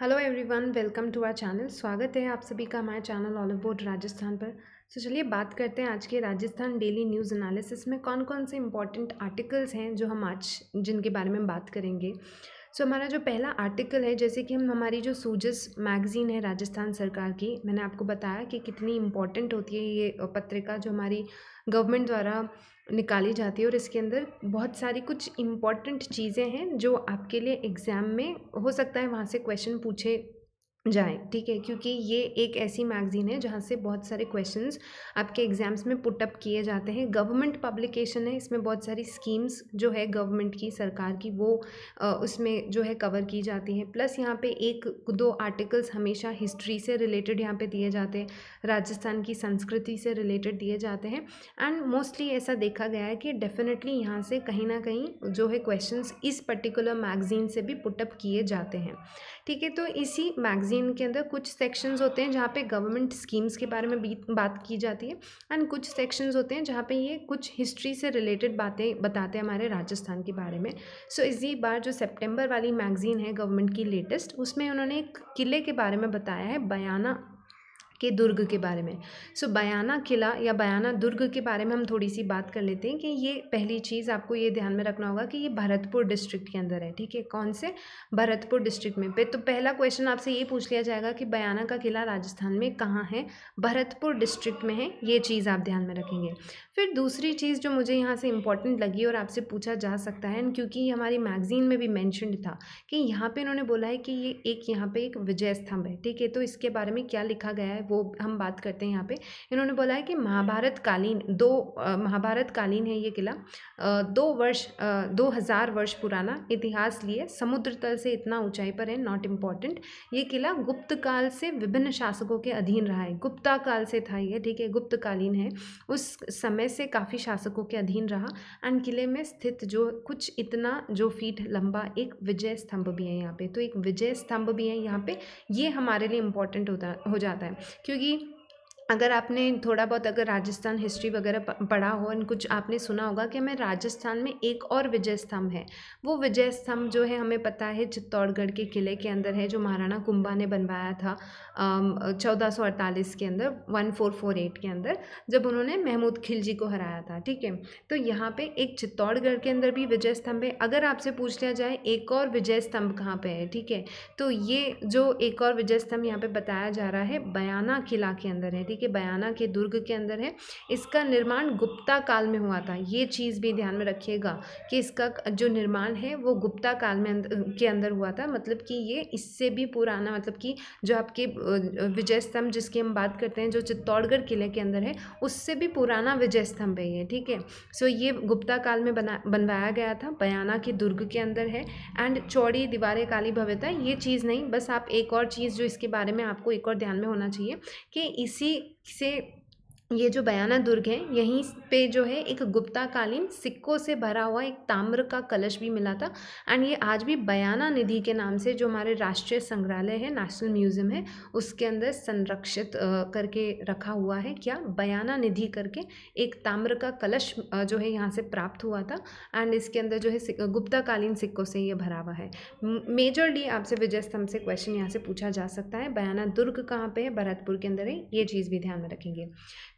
Hello everyone welcome to our channel स्वागत है आप सभी का हमारे चैनल ऑल अबाउट राजस्थान पर सो so, चलिए बात करते हैं आज के राजस्थान डेली न्यूज़ एनालिसिस में कौन कौन से इंपॉर्टेंट आर्टिकल्स हैं जो हम आज जिनके बारे में बात करेंगे सो so, हमारा जो पहला आर्टिकल है जैसे कि हम हमारी जो सूजस मैगज़ीन है राजस्थान सरकार की मैंने आपको बताया कि कितनी इम्पॉर्टेंट होती है ये पत्रिका जो हमारी गवर्नमेंट द्वारा निकाली जाती है और इसके अंदर बहुत सारी कुछ इम्पॉर्टेंट चीज़ें हैं जो आपके लिए एग्ज़ाम में हो सकता है वहाँ से क्वेश्चन पूछे जाए ठीक है क्योंकि ये एक ऐसी मैगज़ीन है जहाँ से बहुत सारे क्वेश्चंस आपके एग्ज़ाम्स में पुटअप किए जाते हैं गवर्नमेंट पब्लिकेशन है इसमें बहुत सारी स्कीम्स जो है गवर्नमेंट की सरकार की वो आ, उसमें जो है कवर की जाती हैं प्लस यहाँ पे एक दो आर्टिकल्स हमेशा हिस्ट्री से रिलेटेड यहाँ पे दिए जाते हैं राजस्थान की संस्कृति से रिलेटेड दिए जाते हैं एंड मोस्टली ऐसा देखा गया है कि डेफिनेटली यहाँ से कहीं ना कहीं जो है क्वेश्चन इस पर्टिकुलर मैगज़ीन से भी पुटअप किए जाते हैं ठीक है तो इसी मैगज़ीन के अंदर कुछ सेक्शंस होते हैं जहाँ पे गवर्नमेंट स्कीम्स के बारे में बात की जाती है एंड कुछ सेक्शंस होते हैं जहाँ पे ये कुछ हिस्ट्री से रिलेटेड बातें बताते हैं हमारे राजस्थान के बारे में सो so, इसी बार जो सेप्टेम्बर वाली मैगज़ीन है गवर्नमेंट की लेटेस्ट उसमें उन्होंने एक किले के बारे में बताया है बयाना के दुर्ग के बारे में सो so, बयाना किला या बयाना दुर्ग के बारे में हम थोड़ी सी बात कर लेते हैं कि ये पहली चीज़ आपको ये ध्यान में रखना होगा कि ये भरतपुर डिस्ट्रिक्ट के अंदर है ठीक है कौन से भरतपुर डिस्ट्रिक्ट में पे तो पहला क्वेश्चन आपसे ये पूछ लिया जाएगा कि बयाना का किला राजस्थान में कहाँ है भरतपुर डिस्ट्रिक्ट में है ये चीज़ आप ध्यान में रखेंगे फिर दूसरी चीज़ जो मुझे यहाँ से इंपॉर्टेंट लगी और आपसे पूछा जा सकता है क्योंकि ये हमारी मैगजीन में भी मैंशनड था कि यहाँ पर इन्होंने बोला है कि ये एक यहाँ पर एक विजय स्तंभ है ठीक है तो इसके बारे में क्या लिखा गया है वो हम बात करते हैं यहाँ पे इन्होंने बोला है कि हम्म। महाभारत कालीन दो महाभारत कालीन है ये किला दो वर्ष दो हज़ार वर्ष पुराना इतिहास लिए समुद्र तल से इतना ऊंचाई पर है नॉट इम्पॉर्टेंट ये किला गुप्त काल से विभिन्न शासकों के अधीन रहा है गुप्ता काल से था ये ठीक है गुप्तकालीन है उस समय से काफ़ी शासकों के अधीन रहा एंड किले में स्थित जो कुछ इतना जो फीट लंबा एक विजय स्तंभ भी है यहाँ पे तो एक विजय स्तंभ भी है यहाँ पे ये हमारे लिए इम्पोर्टेंट होता हो जाता है क्योंकि अगर आपने थोड़ा बहुत अगर राजस्थान हिस्ट्री वगैरह पढ़ा हो और कुछ आपने सुना होगा कि हमें राजस्थान में एक और विजय स्तंभ है वो विजय स्तंभ जो है हमें पता है चित्तौड़गढ़ के किले के अंदर है जो महाराणा कुंभा ने बनवाया था चौदह सौ अड़तालीस के अंदर वन फोर फोर एट के अंदर जब उन्होंने महमूद खिलजी को हराया था ठीक है तो यहाँ पर एक चित्तौड़गढ़ के अंदर भी विजय स्तंभ है अगर आपसे पूछ लिया जाए एक और विजय स्तंभ कहाँ पर है ठीक है तो ये जो एक और विजय स्तंभ यहाँ पर बताया जा रहा है बयाना किला के अंदर है ठीक के बयाना के दुर्ग के अंदर है इसका निर्माण गुप्ता काल में हुआ था ये चीज़ भी ध्यान में रखिएगा कि इसका जो निर्माण है वो गुप्ता काल में अंदर, के अंदर हुआ था मतलब कि ये इससे भी पुराना मतलब कि जो आपके विजय स्तंभ जिसकी हम बात करते हैं जो चित्तौड़गढ़ किले के अंदर है उससे भी पुराना विजय स्तंभ है ये ठीक है सो ये गुप्ता काल में बना बनवाया गया था बयाना के दुर्ग के अंदर है एंड चौड़ी दीवारें काली भव्यता ये चीज़ नहीं बस आप एक और चीज़ जो इसके बारे में आपको एक और ध्यान में होना चाहिए कि इसी c'est ये जो बयाना दुर्ग है यहीं पे जो है एक गुप्ताकालीन सिक्कों से भरा हुआ एक ताम्र का कलश भी मिला था एंड ये आज भी बयाना निधि के नाम से जो हमारे राष्ट्रीय संग्रहालय है नेशनल म्यूजियम है उसके अंदर संरक्षित करके रखा हुआ है क्या बयाना निधि करके एक ताम्र का कलश जो है यहाँ से प्राप्त हुआ था एंड इसके अंदर जो है गुप्ताकालीन सिक्कों से ये भरा हुआ है मेजरली आपसे विजय स्तंभ से क्वेश्चन यहाँ से पूछा जा सकता है बयाना दुर्ग कहाँ पर है भरतपुर के अंदर है ये चीज़ भी ध्यान में रखेंगे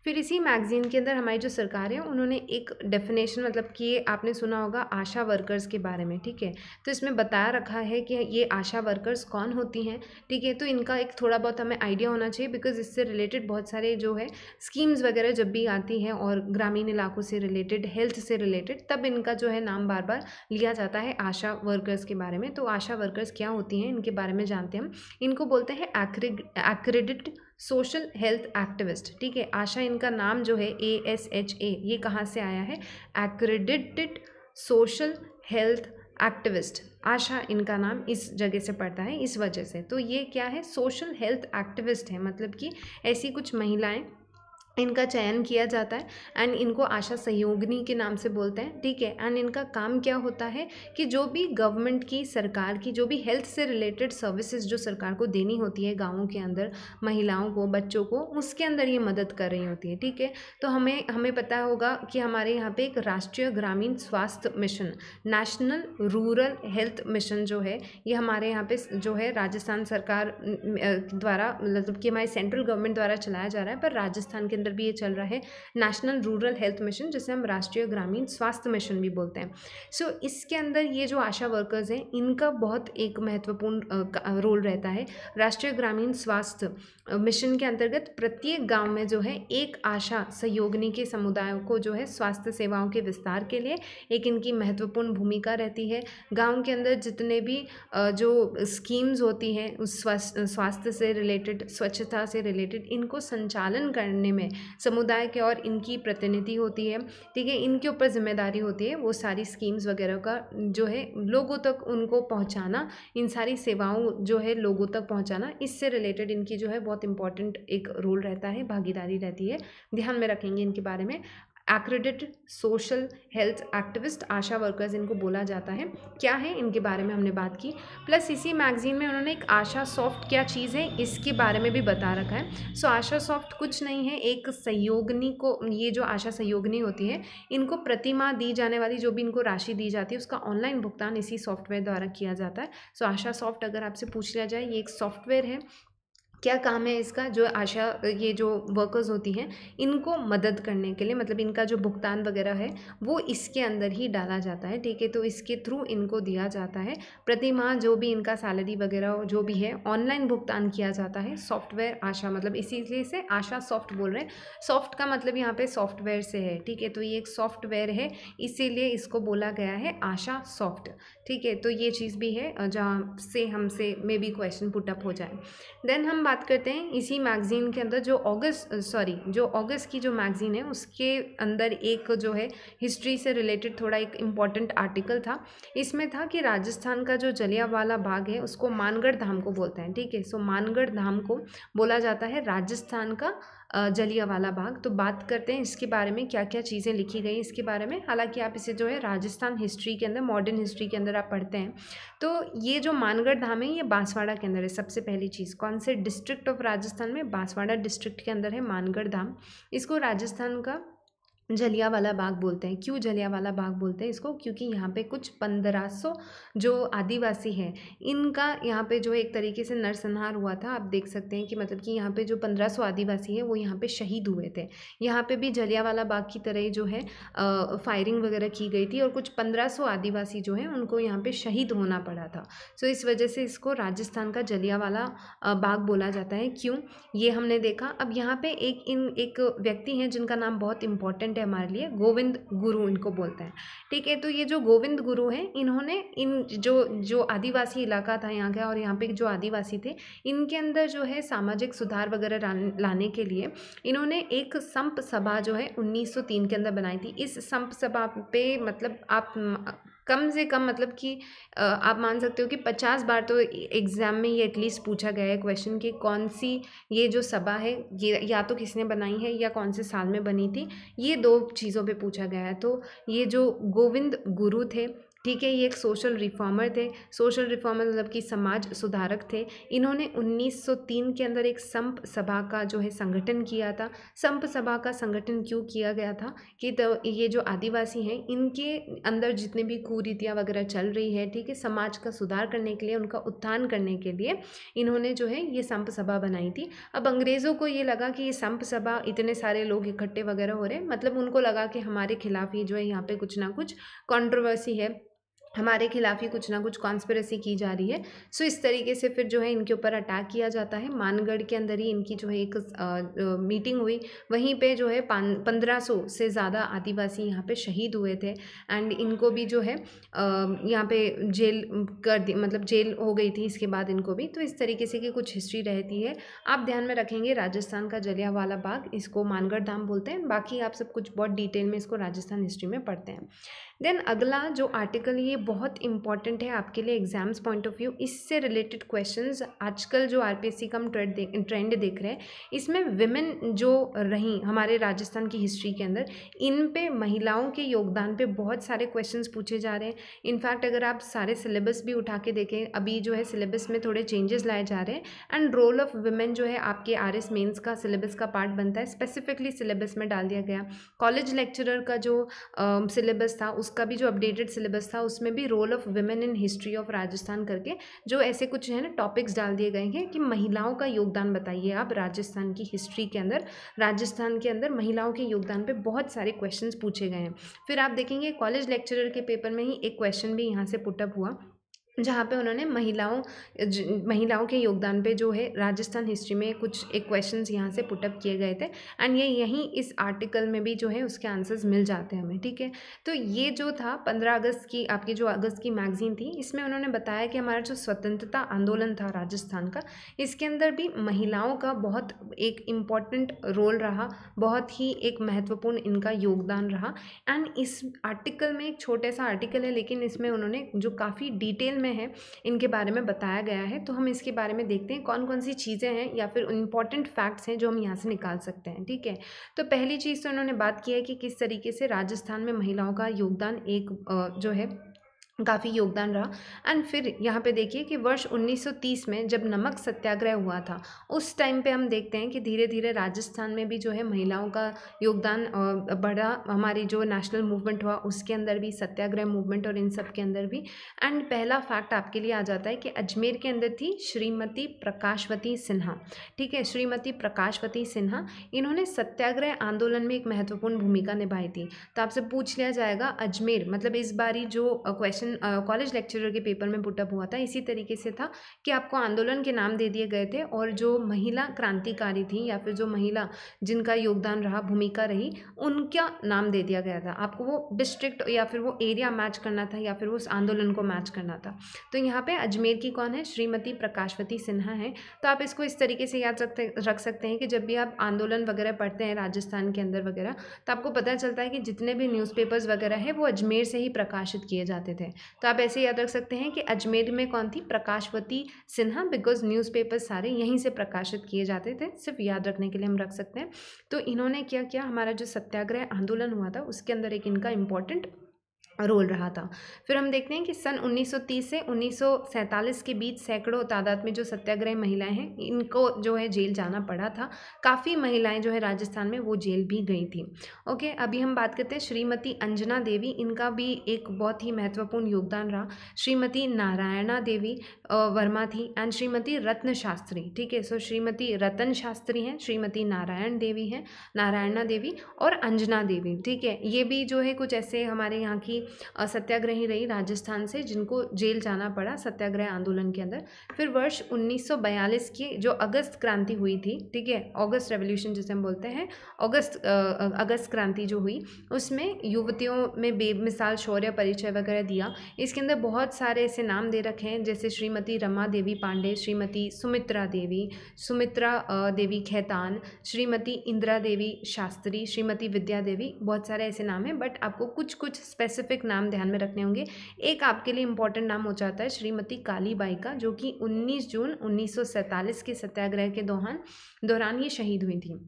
फिर इसी मैगज़ीन के अंदर हमारी जो सरकार है उन्होंने एक डेफिनेशन मतलब कि आपने सुना होगा आशा वर्कर्स के बारे में ठीक है तो इसमें बताया रखा है कि ये आशा वर्कर्स कौन होती हैं ठीक है तो इनका एक थोड़ा बहुत हमें आइडिया होना चाहिए बिकॉज इससे रिलेटेड बहुत सारे जो है स्कीम्स वगैरह जब भी आती हैं और ग्रामीण इलाकों से रिलेटेड हेल्थ से रिलेटेड तब इनका जो है नाम बार बार लिया जाता है आशा वर्कर्स के बारे में तो आशा वर्कर्स क्या होती हैं इनके बारे में जानते हैं हम इनको बोलते हैं एक्रेडिट सोशल हेल्थ एक्टिविस्ट ठीक है आशा इनका नाम जो है ए एस एच ए ये कहाँ से आया है accredited social health activist ASHA इनका नाम इस जगह से पड़ता है इस वजह से तो ये क्या है सोशल हेल्थ एक्टिविस्ट है मतलब कि ऐसी कुछ महिलाएं इनका चयन किया जाता है एंड इनको आशा सहयोगनी के नाम से बोलते हैं ठीक है एंड इनका काम क्या होता है कि जो भी गवर्नमेंट की सरकार की जो भी हेल्थ से रिलेटेड सर्विसेज जो सरकार को देनी होती है गांवों के अंदर महिलाओं को बच्चों को उसके अंदर ये मदद कर रही होती है ठीक है तो हमें हमें पता होगा कि हमारे यहाँ पर एक राष्ट्रीय ग्रामीण स्वास्थ्य mission national rural health mission जो है ये हमारे यहाँ पे जो है राजस्थान सरकार द्वारा मतलब कि हमारे सेंट्रल गवर्नमेंट द्वारा चलाया जा रहा है पर राजस्थान के अंडर भी ये चल रहा है नेशनल रूरल हेल्थ मिशन जिसे हम राष्ट्रीय ग्रामीण स्वास्थ्य मिशन भी बोलते हैं सो so, इसके अंदर ये जो आशा वर्कर्स हैं इनका बहुत एक महत्वपूर्ण रोल रहता है राष्ट्रीय ग्रामीण स्वास्थ्य मिशन के अंतर्गत प्रत्येक गाँव में जो है एक आशा सहयोगनी के समुदायों को जो है स्वास्थ्य सेवाओं के विस्तार के लिए एक इनकी महत्वपूर्ण भूमिका रहती है गाँव के अंदर जितने भी जो स्कीम्स होती हैं उस स्वास्थ्य से रिलेटेड स्वच्छता से रिलेटेड इनको संचालन करने में समुदाय के और इनकी प्रतिनिधि होती है ठीक है इनके ऊपर जिम्मेदारी होती है वो सारी स्कीम्स वगैरह का जो है लोगों तक उनको पहुँचाना इन सारी सेवाओं जो है लोगों तक पहुँचाना इससे रिलेटेड इनकी जो है बहुत इंपॉर्टेंट एक रोल रहता है भागीदारी रहती है ध्यान में रखेंगे इनके बारे में accredit social health activist ASHA workers इनको बोला जाता है क्या है इनके बारे में हमने बात की प्लस इसी मैगजीन में उन्होंने एक आशा सॉफ्ट क्या चीज़ है इसके बारे में भी बता रखा है सो आशा सॉफ्ट कुछ नहीं है एक सहयोगनी को ये जो आशा सहयोगनी होती है इनको प्रतिमा दी जाने वाली जो भी इनको राशि दी जाती है उसका ऑनलाइन भुगतान इसी सॉफ्टवेयर द्वारा किया जाता है सो आशा सॉफ्ट अगर आपसे पूछ लिया जाए ये एक सॉफ्टवेयर है क्या काम है इसका जो आशा ये जो वर्कर्स होती हैं इनको मदद करने के लिए मतलब इनका जो भुगतान वगैरह है वो इसके अंदर ही डाला जाता है ठीक है तो इसके थ्रू इनको दिया जाता है प्रति माह जो भी इनका सैलरी वगैरह जो भी है ऑनलाइन भुगतान किया जाता है सॉफ्टवेयर आशा मतलब इसीलिए से आशा सॉफ्ट बोल रहे हैं सॉफ्ट का मतलब यहाँ पर सॉफ्टवेयर से है ठीक है तो ये एक सॉफ्टवेयर है इसीलिए इसको बोला गया है आशा सॉफ्ट ठीक है तो ये चीज़ भी है जहाँ से हमसे मे बी क्वेश्चन पुटअप हो जाए देन हम बात करते हैं इसी मैगज़ीन के अंदर जो अगस्त सॉरी जो अगस्त की जो मैगज़ीन है उसके अंदर एक जो है हिस्ट्री से रिलेटेड थोड़ा एक इम्पॉर्टेंट आर्टिकल था इसमें था कि राजस्थान का जो जलियावाला बाग है उसको मानगढ़ धाम को बोलते हैं ठीक है सो मानगढ़ धाम को बोला जाता है राजस्थान का जलियावाला बाग तो बात करते हैं इसके बारे में क्या क्या चीज़ें लिखी गई इसके बारे में हालांकि आप इसे जो है राजस्थान हिस्ट्री के अंदर मॉडर्न हिस्ट्री के अंदर आप पढ़ते हैं तो ये जो मानगढ़ धाम है ये बांसवाड़ा के अंदर है सबसे पहली चीज़ कौन से डिस्ट्रिक्ट ऑफ राजस्थान में बांसवाड़ा डिस्ट्रिक्ट के अंदर है मानगढ़ धाम इसको राजस्थान का जलिया वाला बाग बोलते हैं क्यों जलिया वाला बाग बोलते हैं इसको क्योंकि यहाँ पे कुछ पंद्रह सौ जो आदिवासी हैं इनका यहाँ पे जो एक तरीके से नरसंहार हुआ था आप देख सकते हैं कि मतलब कि यहाँ पे जो पंद्रह सौ आदिवासी हैं वो यहाँ पे शहीद हुए थे यहाँ पे भी जलिया वाला बाग की तरह जो है आ, फायरिंग वगैरह की गई थी और कुछ पंद्रह सौ आदिवासी जो हैं उनको यहाँ पर शहीद होना पड़ा था सो तो इस वजह से इसको राजस्थान का जलिया वाला बाग बोला जाता है क्यों ये हमने देखा अब यहाँ पर एक इन एक व्यक्ति हैं जिनका नाम बहुत इंपॉर्टेंट इंपॉर्टेंट है हमारे लिए गोविंद गुरु इनको बोलते हैं ठीक है तो ये जो गोविंद गुरु हैं इन्होंने इन जो जो आदिवासी इलाका था यहाँ का और यहाँ पे जो आदिवासी थे इनके अंदर जो है सामाजिक सुधार वगैरह लाने के लिए इन्होंने एक संप सभा जो है उन्नीस के अंदर बनाई थी इस संप सभा पे मतलब आप कम से कम मतलब कि आप मान सकते हो कि पचास बार तो एग्ज़ाम में ये एटलीस्ट पूछा गया है क्वेश्चन कि कौन सी ये जो सभा है ये या तो किसने बनाई है या कौन से साल में बनी थी ये दो चीज़ों पे पूछा गया है तो ये जो गोविंद गुरु थे ठीक है ये एक सोशल रिफॉर्मर थे सोशल रिफॉर्मर मतलब कि समाज सुधारक थे इन्होंने 1903 के अंदर एक संप सभा का जो है संगठन किया था संप सभा का संगठन क्यों किया गया था कि तो ये जो आदिवासी हैं इनके अंदर जितने भी कुरीतियाँ वगैरह चल रही है ठीक है समाज का सुधार करने के लिए उनका उत्थान करने के लिए इन्होंने जो है ये संप सभा बनाई थी अब अंग्रेज़ों को ये लगा कि ये संप सभा इतने सारे लोग इकट्ठे वगैरह हो रहे हैं मतलब उनको लगा कि हमारे खिलाफ ही जो है यहाँ पर कुछ ना कुछ कॉन्ट्रोवर्सी है हमारे खिलाफ ही कुछ ना कुछ कॉन्स्परेसी की जा रही है सो इस तरीके से फिर जो है इनके ऊपर अटैक किया जाता है मानगढ़ के अंदर ही इनकी जो है एक आ, आ, मीटिंग हुई वहीं पे जो है पान पंद्रह सौ से ज़्यादा आदिवासी यहाँ पे शहीद हुए थे एंड इनको भी जो है यहाँ पे जेल कर दी मतलब जेल हो गई थी इसके बाद इनको भी तो इस तरीके से की कुछ हिस्ट्री रहती है आप ध्यान में रखेंगे राजस्थान का जलियावाला बाग इसको मानगढ़ धाम बोलते हैं बाकी आप सब कुछ बहुत डिटेल में इसको राजस्थान हिस्ट्री में पढ़ते हैं देन अगला जो आर्टिकल ये बहुत इंपॉर्टेंट है आपके लिए एग्जाम्स पॉइंट ऑफ व्यू इससे रिलेटेड क्वेश्चंस आजकल जो आरपीएससी का हम ट्रेंड देख ट्रेंड देख रहे हैं इसमें विमेन जो रहीं हमारे राजस्थान की हिस्ट्री के अंदर इन पे महिलाओं के योगदान पे बहुत सारे क्वेश्चंस पूछे जा रहे हैं इनफैक्ट अगर आप सारे सिलेबस भी उठा के देखें अभी जो है सिलेबस में थोड़े चेंजेस लाए जा रहे हैं एंड रोल ऑफ वुमेन जो है आपके आर एस मेन्स का सिलेबस का पार्ट बनता है स्पेसिफिकली सिलेबस में डाल दिया गया कॉलेज लेक्चरर का जो सिलेबस uh, था उसका भी जो अपडेटेड सिलेबस था उसमें भी role of women in history of Rajasthan करके जो ऐसे कुछ है ना टॉपिक्स डाल दिए गए हैं कि महिलाओं का योगदान बताइए आप राजस्थान की हिस्ट्री के अंदर राजस्थान के अंदर महिलाओं के योगदान पर बहुत सारे क्वेश्चन पूछे गए हैं फिर आप देखेंगे कॉलेज लेक्चरर के पेपर में ही एक क्वेश्चन भी यहाँ से पुटअप हुआ जहाँ पे उन्होंने महिलाओं महिलाओं के योगदान पे जो है राजस्थान हिस्ट्री में कुछ एक क्वेश्चंस यहाँ से पुटअप किए गए थे एंड ये यहीं इस आर्टिकल में भी जो है उसके आंसर्स मिल जाते हैं हमें ठीक है तो ये जो था पंद्रह अगस्त की आपकी जो अगस्त की मैगजीन थी इसमें उन्होंने बताया कि हमारा जो स्वतंत्रता आंदोलन था राजस्थान का इसके अंदर भी महिलाओं का बहुत एक इम्पॉर्टेंट रोल रहा बहुत ही एक महत्वपूर्ण इनका योगदान रहा एंड इस आर्टिकल में एक छोटे सा आर्टिकल है लेकिन इसमें उन्होंने जो काफ़ी डिटेल में है इनके बारे में बताया गया है तो हम इसके बारे में देखते हैं कौन कौन सी चीज़ें हैं या फिर इंपॉर्टेंट फैक्ट्स हैं जो हम यहाँ से निकाल सकते हैं ठीक है तो पहली चीज़ तो इन्होंने बात की है कि किस तरीके से राजस्थान में महिलाओं का योगदान एक जो है काफ़ी योगदान रहा एंड फिर यहाँ पे देखिए कि वर्ष 1930 में जब नमक सत्याग्रह हुआ था उस टाइम पे हम देखते हैं कि धीरे धीरे राजस्थान में भी जो है महिलाओं का योगदान बढ़ा हमारी जो नेशनल मूवमेंट हुआ उसके अंदर भी सत्याग्रह मूवमेंट और इन सब के अंदर भी एंड पहला फैक्ट आपके लिए आ जाता है कि अजमेर के अंदर थी श्रीमती प्रकाशवती सिन्हा ठीक है श्रीमती प्रकाशवती सिन्हा इन्होंने सत्याग्रह आंदोलन में एक महत्वपूर्ण भूमिका निभाई थी तो आपसे पूछ लिया जाएगा अजमेर मतलब इस बारी जो क्वेश्चन कॉलेज लेक्चरर के पेपर में पुटअप हुआ था इसी तरीके से था कि आपको आंदोलन के नाम दे दिए गए थे और जो महिला क्रांतिकारी थी या फिर जो महिला जिनका योगदान रहा भूमिका रही उनका नाम दे दिया गया था आपको वो डिस्ट्रिक्ट या फिर वो एरिया मैच करना था या फिर उस आंदोलन को मैच करना था तो यहाँ पर अजमेर की कौन है श्रीमती प्रकाशवती सिन्हा है तो आप इसको इस तरीके से याद रखते रख सकते हैं कि जब भी आप आंदोलन वगैरह पढ़ते हैं राजस्थान के अंदर वगैरह तो आपको पता चलता है कि जितने भी न्यूज़पेपर्स वगैरह है वो अजमेर से ही प्रकाशित किए जाते थे तो आप ऐसे याद रख सकते हैं कि अजमेर में कौन थी प्रकाशवती सिन्हा बिकॉज न्यूज़पेपर सारे यहीं से प्रकाशित किए जाते थे सिर्फ याद रखने के लिए हम रख सकते हैं तो इन्होंने क्या किया हमारा जो सत्याग्रह आंदोलन हुआ था उसके अंदर एक इनका इम्पॉर्टेंट रोल रहा था फिर हम देखते हैं कि सन 1930 से 1947 के बीच सैकड़ों तादाद में जो सत्याग्रह महिलाएं हैं इनको जो है जेल जाना पड़ा था काफ़ी महिलाएं जो है राजस्थान में वो जेल भी गई थी ओके अभी हम बात करते हैं श्रीमती अंजना देवी इनका भी एक बहुत ही महत्वपूर्ण योगदान रहा श्रीमती नारायणा देवी वर्मा थी एंड श्रीमती रत्न शास्त्री ठीक है सो श्रीमती रतन शास्त्री हैं श्रीमती नारायण देवी हैं नारायणा देवी और अंजना देवी ठीक है ये भी जो है कुछ ऐसे हमारे यहाँ की सत्याग्रही रही राजस्थान से जिनको जेल जाना पड़ा सत्याग्रह आंदोलन के अंदर फिर वर्ष 1942 की जो अगस्त क्रांति हुई थी ठीक है अगस्त रेवोल्यूशन जिसे हम बोलते हैं अगस्त अगस्त क्रांति जो हुई उसमें युवतियों में बेमिसाल शौर्य परिचय वगैरह दिया इसके अंदर बहुत सारे ऐसे नाम दे रखे हैं जैसे श्रीमती रमा देवी पांडे श्रीमती सुमित्रा देवी सुमित्रा देवी खैतान श्रीमती इंदिरा देवी शास्त्री श्रीमती विद्या देवी बहुत सारे ऐसे नाम हैं बट आपको कुछ कुछ स्पेसिफिक स्पेसिफिक नाम ध्यान में रखने होंगे एक आपके लिए इंपॉर्टेंट नाम हो जाता है श्रीमती कालीबाई का जो कि 19 जून 1947 के सत्याग्रह के दौरान दौरान ये शहीद हुई थी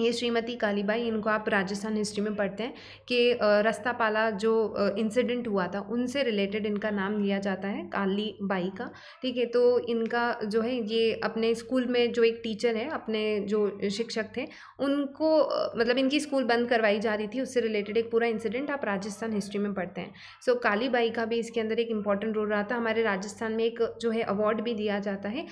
ये श्रीमती कालीबाई इनको आप राजस्थान हिस्ट्री में पढ़ते हैं कि पाला जो इंसिडेंट हुआ था उनसे रिलेटेड इनका नाम लिया जाता है कालीबाई का ठीक है तो इनका जो है ये अपने स्कूल में जो एक टीचर है अपने जो शिक्षक थे उनको मतलब इनकी स्कूल बंद करवाई जा रही थी उससे रिलेटेड एक पूरा इंसिडेंट आप राजस्थान हिस्ट्री में पढ़ते हैं सो कालीबाई का भी इसके अंदर एक इम्पॉर्टेंट रोल रहा था हमारे राजस्थान में एक जो है अवार्ड भी दिया जाता है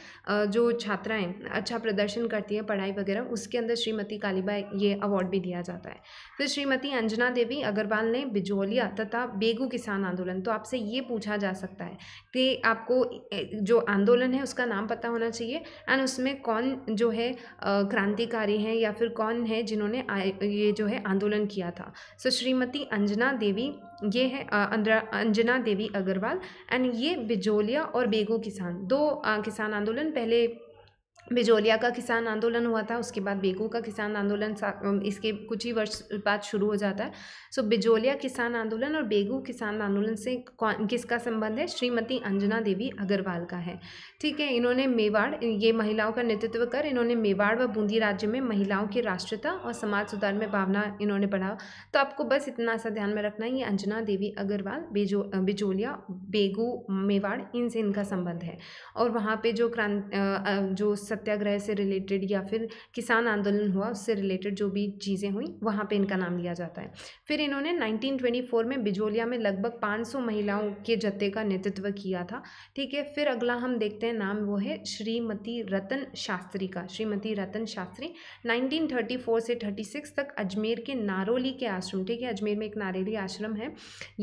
जो छात्राएँ अच्छा प्रदर्शन करती हैं पढ़ाई वगैरह उसके अंदर श्रीमती काली तालिबा ये अवार्ड भी दिया जाता है फिर श्रीमती अंजना देवी अग्रवाल ने बिजोलिया तथा बेगू किसान आंदोलन तो आपसे ये पूछा जा सकता है कि आपको जो आंदोलन है उसका नाम पता होना चाहिए एंड उसमें कौन जो है क्रांतिकारी हैं या फिर कौन है जिन्होंने ये जो है आंदोलन किया था सो श्रीमती अंजना देवी ये है अंजना देवी अग्रवाल एंड ये बिजोलिया और बेगू किसान दो किसान आंदोलन पहले बिजोलिया का किसान आंदोलन हुआ था उसके बाद बेगू का किसान आंदोलन इसके कुछ ही वर्ष बाद शुरू हो जाता है सो so, बिजोलिया किसान आंदोलन और बेगू किसान आंदोलन से किसका संबंध है श्रीमती अंजना देवी अग्रवाल का है ठीक है इन्होंने मेवाड़ ये महिलाओं का नेतृत्व कर इन्होंने मेवाड़ व बूंदी राज्य में महिलाओं की राष्ट्रता और समाज सुधार में भावना इन्होंने बढ़ा तो आपको बस इतना सा ध्यान में रखना है ये अंजना देवी अग्रवाल बेजो बिजोलिया बेगू मेवाड़ इनसे इनका संबंध है और वहाँ पर जो क्रांति जो सत्याग्रह से रिलेटेड या फिर किसान आंदोलन हुआ उससे रिलेटेड जो भी चीज़ें हुई वहाँ पे इनका नाम लिया जाता है फिर इन्होंने 1924 में बिजोलिया में लगभग 500 महिलाओं के जत्थे का नेतृत्व किया था ठीक है फिर अगला हम देखते हैं नाम वो है श्रीमती रतन शास्त्री का श्रीमती रतन शास्त्री 1934 से 36 तक अजमेर के नारोली के आश्रम ठीक है अजमेर में एक नारेली आश्रम है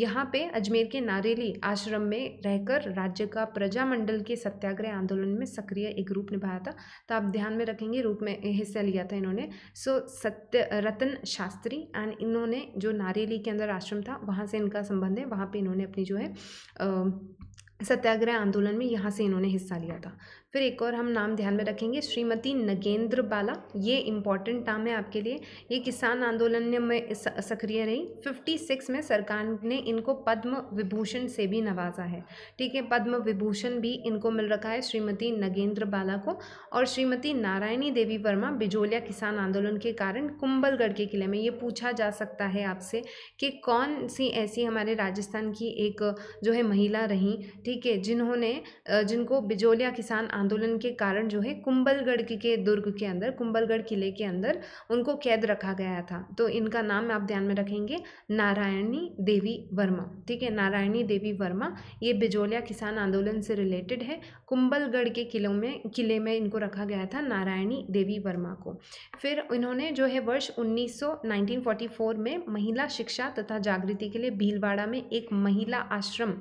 यहाँ पे अजमेर के नारेली आश्रम में रहकर राज्य का प्रजामंडल के सत्याग्रह आंदोलन में सक्रिय एक रूप निभाया था तो आप ध्यान में रखेंगे रूप में हिस्सा लिया था इन्होंने सो so, सत्य रतन शास्त्री एंड इन्होंने जो नारेली के अंदर आश्रम था वहाँ से इनका संबंध है वहाँ पे इन्होंने अपनी जो है आ, सत्याग्रह आंदोलन में यहाँ से इन्होंने हिस्सा लिया था फिर एक और हम नाम ध्यान में रखेंगे श्रीमती नगेंद्र बाला ये इम्पॉर्टेंट नाम है आपके लिए ये किसान आंदोलन में सक्रिय रही फिफ्टी सिक्स में सरकार ने इनको पद्म विभूषण से भी नवाजा है ठीक है पद्म विभूषण भी इनको मिल रखा है श्रीमती नगेंद्र बाला को और श्रीमती नारायणी देवी वर्मा बिजोलिया किसान आंदोलन के कारण कुंबलगढ़ के किले में ये पूछा जा सकता है आपसे कि कौन सी ऐसी हमारे राजस्थान की एक जो है महिला रहीं ठीक है जिन्होंने जिनको बिजोलिया किसान आंदोलन आंदोलन के कारण जो है कुंबलगढ़ के दुर्ग के अंदर कुंबलगढ़ किले के अंदर उनको कैद रखा गया था तो इनका नाम आप ध्यान में रखेंगे नारायणी देवी वर्मा ठीक है नारायणी देवी वर्मा ये बिजोलिया किसान आंदोलन से रिलेटेड है कुंबलगढ़ के किलों में किले में इनको रखा गया था नारायणी देवी वर्मा को फिर इन्होंने जो है वर्ष उन्नीस में महिला शिक्षा तथा जागृति के लिए भीलवाड़ा में एक महिला आश्रम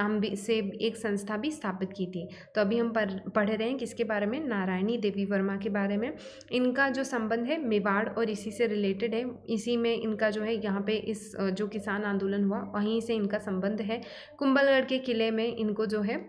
नाम भी से एक संस्था भी स्थापित की थी तो अभी हम पढ़ पढ़ रहे हैं किसके बारे में नारायणी देवी वर्मा के बारे में इनका जो संबंध है मेवाड़ और इसी से रिलेटेड है इसी में इनका जो है यहाँ पे इस जो किसान आंदोलन हुआ वहीं से इनका संबंध है कुंभलगढ़ के किले में इनको जो है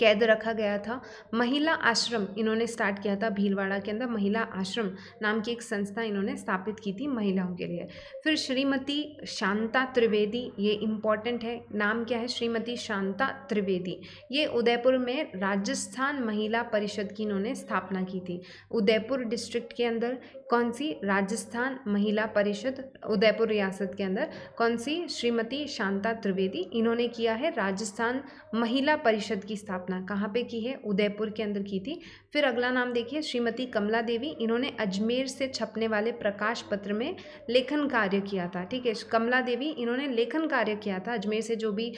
कैद रखा गया था महिला आश्रम इन्होंने स्टार्ट किया था भीलवाड़ा के अंदर महिला आश्रम नाम की एक संस्था इन्होंने स्थापित की थी महिलाओं के लिए फिर श्रीमती शांता त्रिवेदी ये इम्पॉर्टेंट है नाम क्या है श्रीमती शांता त्रिवेदी ये उदयपुर में राजस्थान महिला परिषद की इन्होंने स्थापना की थी उदयपुर डिस्ट्रिक्ट के अंदर कौन सी राजस्थान महिला परिषद उदयपुर रियासत के अंदर कौन सी श्रीमती शांता त्रिवेदी इन्होंने किया है राजस्थान महिला परिषद की स्थापना स्थापना कहाँ पे की है उदयपुर के अंदर की थी फिर अगला नाम देखिए श्रीमती कमला देवी इन्होंने अजमेर से छपने वाले प्रकाश पत्र में लेखन कार्य किया था ठीक है कमला देवी इन्होंने लेखन कार्य किया था अजमेर से जो भी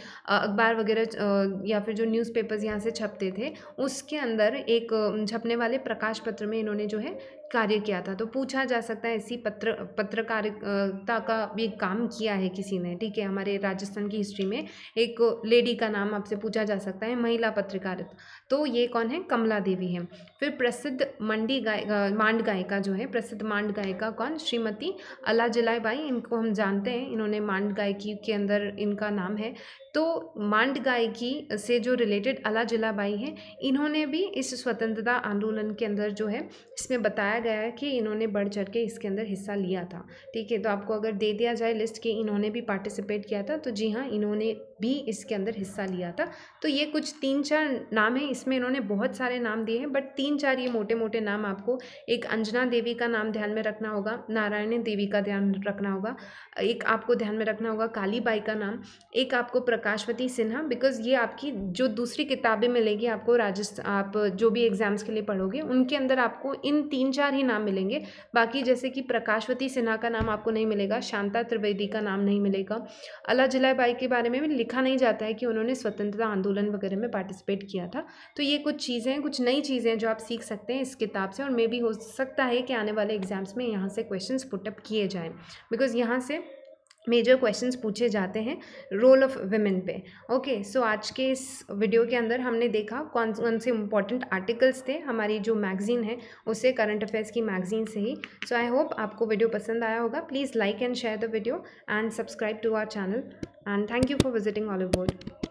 अखबार वगैरह या फिर जो न्यूज़पेपर्स यहाँ से छपते थे उसके अंदर एक छपने वाले प्रकाश पत्र में इन्होंने जो है कार्य किया था तो पूछा जा सकता है ऐसी पत्र पत्रकारिता का भी काम किया है किसी ने ठीक है हमारे राजस्थान की हिस्ट्री में एक लेडी का नाम आपसे पूछा जा सकता है महिला पत्रकारिता तो ये कौन है कमला देवी है फिर प्रसिद्ध मंडी गाय मांड गायिका जो है प्रसिद्ध मांड गायिका कौन श्रीमती अला जलाई बाई इनको हम जानते हैं इन्होंने मांड गायकी के अंदर इनका नाम है तो मांड गायकी से जो रिलेटेड अला जिला बाई हैं इन्होंने भी इस स्वतंत्रता आंदोलन के अंदर जो है इसमें बताया गया है कि इन्होंने बढ़ चढ़ के इसके अंदर हिस्सा लिया था ठीक है तो आपको अगर दे दिया जाए लिस्ट कि इन्होंने भी पार्टिसिपेट किया था तो जी हाँ इन्होंने भी इसके अंदर हिस्सा लिया था तो ये कुछ तीन चार नाम हैं इसमें इन्होंने बहुत सारे नाम दिए हैं बट तीन चार ये मोटे मोटे नाम आपको एक अंजना देवी का नाम ध्यान में रखना होगा नारायणी देवी का ध्यान रखना होगा एक आपको ध्यान में रखना होगा कालीबाई का नाम एक आपको प्र प्रकाशवती सिन्हा बिकॉज ये आपकी जो दूसरी किताबें मिलेगी आपको राजस्थान आप जो भी एग्ज़ाम्स के लिए पढ़ोगे उनके अंदर आपको इन तीन चार ही नाम मिलेंगे बाकी जैसे कि प्रकाशवती सिन्हा का नाम आपको नहीं मिलेगा शांता त्रिवेदी का नाम नहीं मिलेगा अला बाई के बारे में भी लिखा नहीं जाता है कि उन्होंने स्वतंत्रता आंदोलन वगैरह में पार्टिसिपेट किया था तो ये कुछ चीज़ें हैं कुछ नई चीज़ें जो आप सीख सकते हैं इस किताब से और मे भी हो सकता है कि आने वाले एग्ज़ाम्स में यहाँ से क्वेश्चन पुटअप किए जाएँ बिकॉज़ यहाँ से मेजर क्वेश्चंस पूछे जाते हैं रोल ऑफ वेमेन पे ओके सो आज के इस वीडियो के अंदर हमने देखा कौन कौन से इंपॉर्टेंट आर्टिकल्स थे हमारी जो मैगज़ीन है उससे करंट अफेयर्स की मैगज़ीन से ही सो आई होप आपको वीडियो पसंद आया होगा please like and share the video and subscribe to our channel and thank you for visiting all about